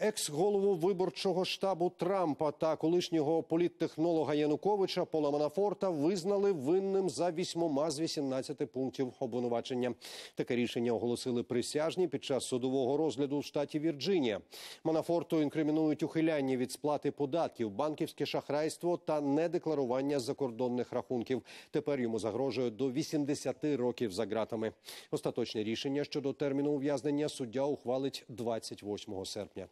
екс-голову виборчого штабу Трампа та колишнього політтехнолога Януковича Пола Манафорта визнали винним за вісьмома з 18 пунктів обвинувачення. Таке рішення оголосили присяжні під час судового розгляду в штаті Вірджинія. Манафорту інкримінують ухиляння від сплати податків, банківське шахрайство та недекларування закордонних рахунків. Тепер йому загрожує до 80 років за ґратами. Остаточне рішення щодо терміну ув'язнення суддя ухвалить 28 серпня.